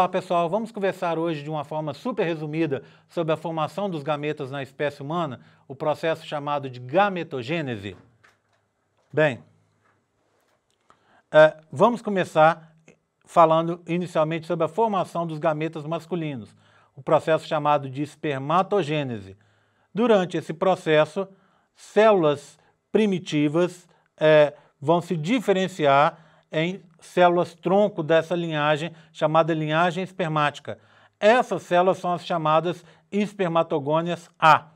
Olá pessoal, vamos conversar hoje de uma forma super resumida sobre a formação dos gametas na espécie humana, o processo chamado de gametogênese. Bem, é, vamos começar falando inicialmente sobre a formação dos gametas masculinos, o processo chamado de espermatogênese. Durante esse processo, células primitivas é, vão se diferenciar em células tronco dessa linhagem, chamada linhagem espermática. Essas células são as chamadas espermatogônias A.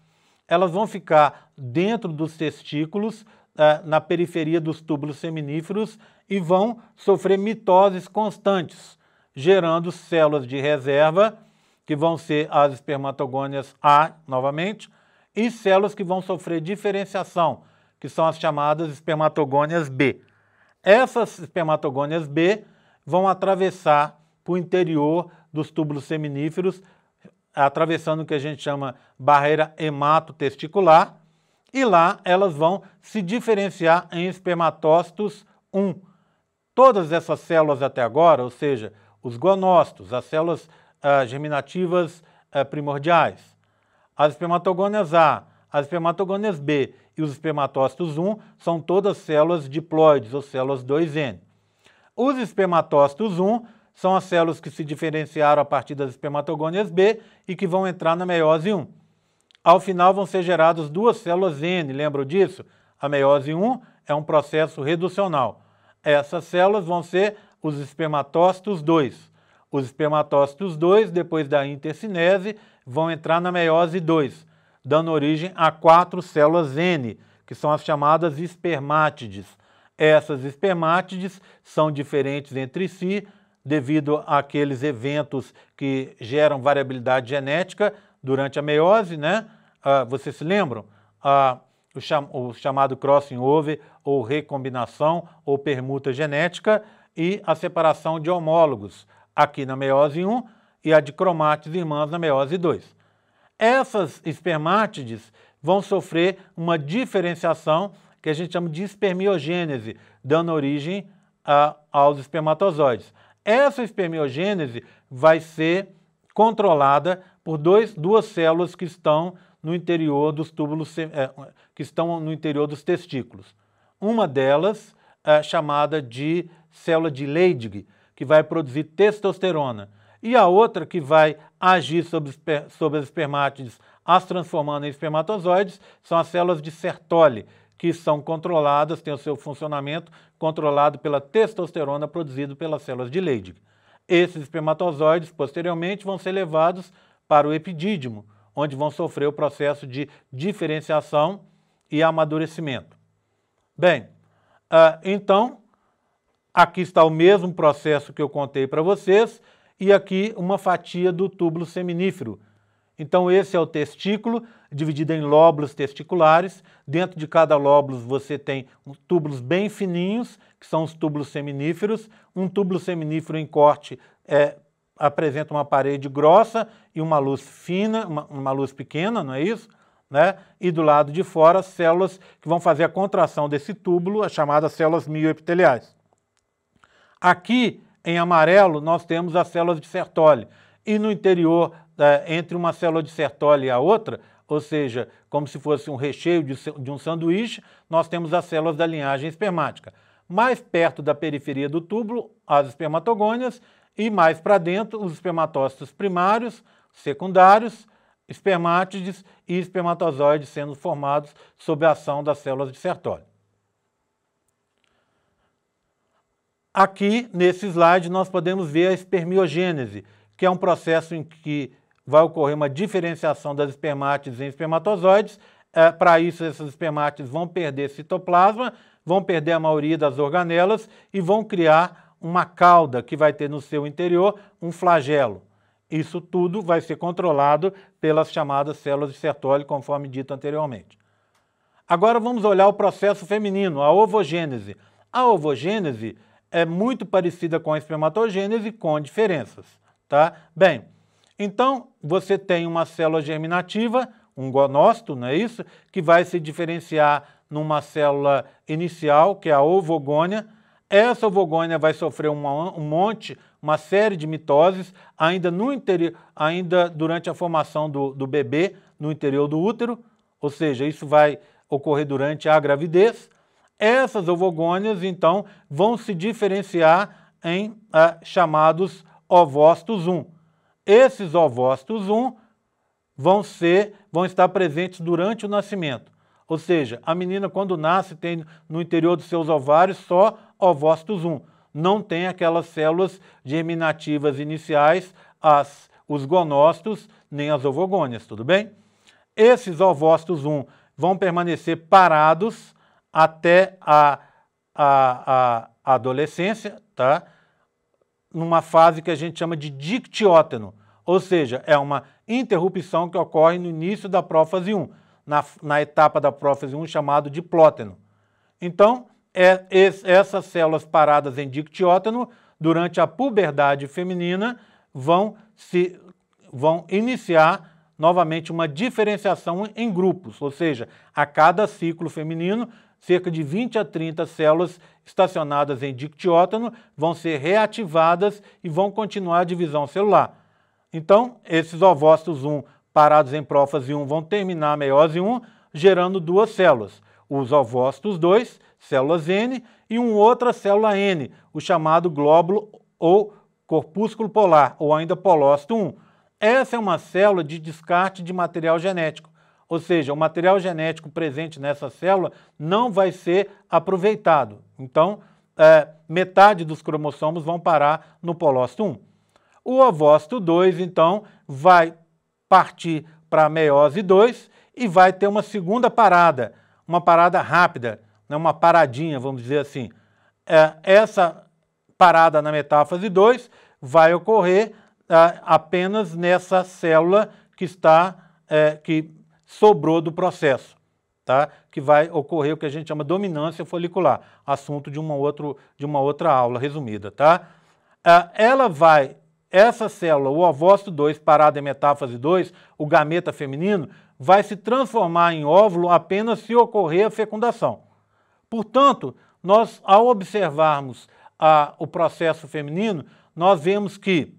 Elas vão ficar dentro dos testículos, eh, na periferia dos túbulos seminíferos, e vão sofrer mitoses constantes, gerando células de reserva, que vão ser as espermatogônias A, novamente, e células que vão sofrer diferenciação, que são as chamadas espermatogônias B. Essas espermatogônias B vão atravessar para o interior dos túbulos seminíferos, atravessando o que a gente chama barreira hematotesticular, e lá elas vão se diferenciar em espermatócitos 1. Todas essas células até agora, ou seja, os gonócitos, as células ah, germinativas ah, primordiais, as espermatogônias A, as espermatogônias B e os espermatócitos 1 são todas células diploides, ou células 2N. Os espermatócitos 1 são as células que se diferenciaram a partir das espermatogônias B e que vão entrar na meiose 1. Ao final vão ser geradas duas células N, lembram disso? A meiose 1 é um processo reducional. Essas células vão ser os espermatócitos 2. Os espermatócitos 2, depois da intercinese, vão entrar na meiose 2 dando origem a quatro células N, que são as chamadas espermátides. Essas espermátides são diferentes entre si devido àqueles eventos que geram variabilidade genética durante a meiose, né? Ah, vocês se lembram? Ah, o, cham o chamado crossing over, ou recombinação, ou permuta genética, e a separação de homólogos, aqui na meiose 1 e a de cromátides irmãs na meiose 2 essas espermátides vão sofrer uma diferenciação que a gente chama de espermiogênese, dando origem a, aos espermatozoides. Essa espermiogênese vai ser controlada por dois, duas células que estão no interior dos túbulos, é, que estão no interior dos testículos. Uma delas é chamada de célula de Leydig, que vai produzir testosterona e a outra que vai agir sobre, sobre as espermátides, as transformando em espermatozoides, são as células de Sertoli, que são controladas, têm o seu funcionamento controlado pela testosterona produzida pelas células de Leydig. Esses espermatozoides, posteriormente, vão ser levados para o epidídimo, onde vão sofrer o processo de diferenciação e amadurecimento. Bem, uh, então, aqui está o mesmo processo que eu contei para vocês, e aqui uma fatia do túbulo seminífero. Então esse é o testículo, dividido em lóbulos testiculares. Dentro de cada lóbulo você tem túbulos bem fininhos, que são os túbulos seminíferos. Um túbulo seminífero em corte é, apresenta uma parede grossa e uma luz fina, uma, uma luz pequena, não é isso? Né? E do lado de fora, células que vão fazer a contração desse túbulo, as chamadas células mioepiteliais. Aqui em amarelo, nós temos as células de Sertoli. E no interior, é, entre uma célula de Sertoli e a outra, ou seja, como se fosse um recheio de um sanduíche, nós temos as células da linhagem espermática. Mais perto da periferia do túbulo, as espermatogônias, e mais para dentro, os espermatócitos primários, secundários, espermátides e espermatozoides sendo formados sob a ação das células de Sertoli. Aqui, nesse slide, nós podemos ver a espermiogênese, que é um processo em que vai ocorrer uma diferenciação das espermátides em espermatozoides. É, Para isso, esses espermátides vão perder citoplasma, vão perder a maioria das organelas e vão criar uma cauda que vai ter no seu interior um flagelo. Isso tudo vai ser controlado pelas chamadas células de Sertoli, conforme dito anteriormente. Agora vamos olhar o processo feminino, a ovogênese. A ovogênese é muito parecida com a espermatogênese, com diferenças, tá? Bem, então você tem uma célula germinativa, um gonócito, não é isso? Que vai se diferenciar numa célula inicial, que é a ovogônia. Essa ovogônia vai sofrer uma, um monte, uma série de mitoses, ainda, no interior, ainda durante a formação do, do bebê, no interior do útero, ou seja, isso vai ocorrer durante a gravidez. Essas ovogônias, então, vão se diferenciar em ah, chamados ovócitos 1. Esses ovócitos 1 vão ser, vão estar presentes durante o nascimento. Ou seja, a menina quando nasce tem no interior dos seus ovários só ovócitos 1. Não tem aquelas células germinativas iniciais, as, os gonócitos, nem as ovogônias, tudo bem? Esses ovócitos 1 vão permanecer parados até a, a, a adolescência, tá? numa fase que a gente chama de dictióteno, ou seja, é uma interrupção que ocorre no início da prófase 1, na, na etapa da prófase 1 chamado diplóteno. Então, é, essas células paradas em dictióteno, durante a puberdade feminina, vão, se, vão iniciar novamente uma diferenciação em grupos, ou seja, a cada ciclo feminino cerca de 20 a 30 células estacionadas em dictiótano vão ser reativadas e vão continuar a divisão celular. Então, esses ovócitos 1 parados em prófase 1 vão terminar a meiose 1, gerando duas células. Os ovócitos 2, células N, e uma outra célula N, o chamado glóbulo ou corpúsculo polar, ou ainda polócito 1. Essa é uma célula de descarte de material genético. Ou seja, o material genético presente nessa célula não vai ser aproveitado. Então, é, metade dos cromossomos vão parar no polócito 1. O ovócito 2, então, vai partir para a meiose 2 e vai ter uma segunda parada, uma parada rápida, né, uma paradinha, vamos dizer assim. É, essa parada na metáfase 2 vai ocorrer é, apenas nessa célula que está, é, que sobrou do processo, tá? que vai ocorrer o que a gente chama dominância folicular, assunto de uma, outro, de uma outra aula resumida. Tá? Ah, ela vai, essa célula, o ovócito 2 parada em metáfase 2, o gameta feminino, vai se transformar em óvulo apenas se ocorrer a fecundação. Portanto, nós, ao observarmos o processo feminino, nós vemos que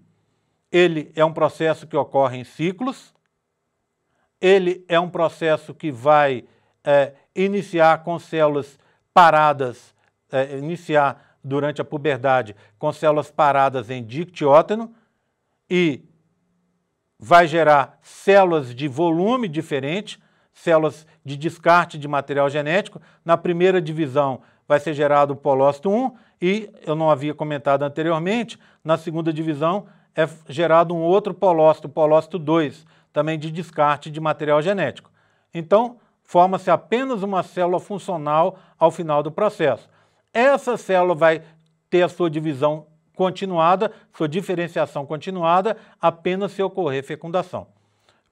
ele é um processo que ocorre em ciclos, ele é um processo que vai é, iniciar com células paradas, é, iniciar durante a puberdade com células paradas em dictióteno e vai gerar células de volume diferente, células de descarte de material genético. Na primeira divisão vai ser gerado o polócito 1 e, eu não havia comentado anteriormente, na segunda divisão é gerado um outro polócito, o polócito 2 também de descarte de material genético. Então, forma-se apenas uma célula funcional ao final do processo. Essa célula vai ter a sua divisão continuada, sua diferenciação continuada, apenas se ocorrer fecundação.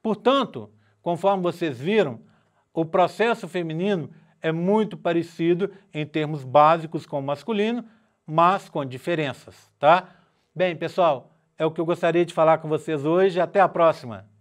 Portanto, conforme vocês viram, o processo feminino é muito parecido em termos básicos com o masculino, mas com diferenças, tá? Bem, pessoal, é o que eu gostaria de falar com vocês hoje. Até a próxima!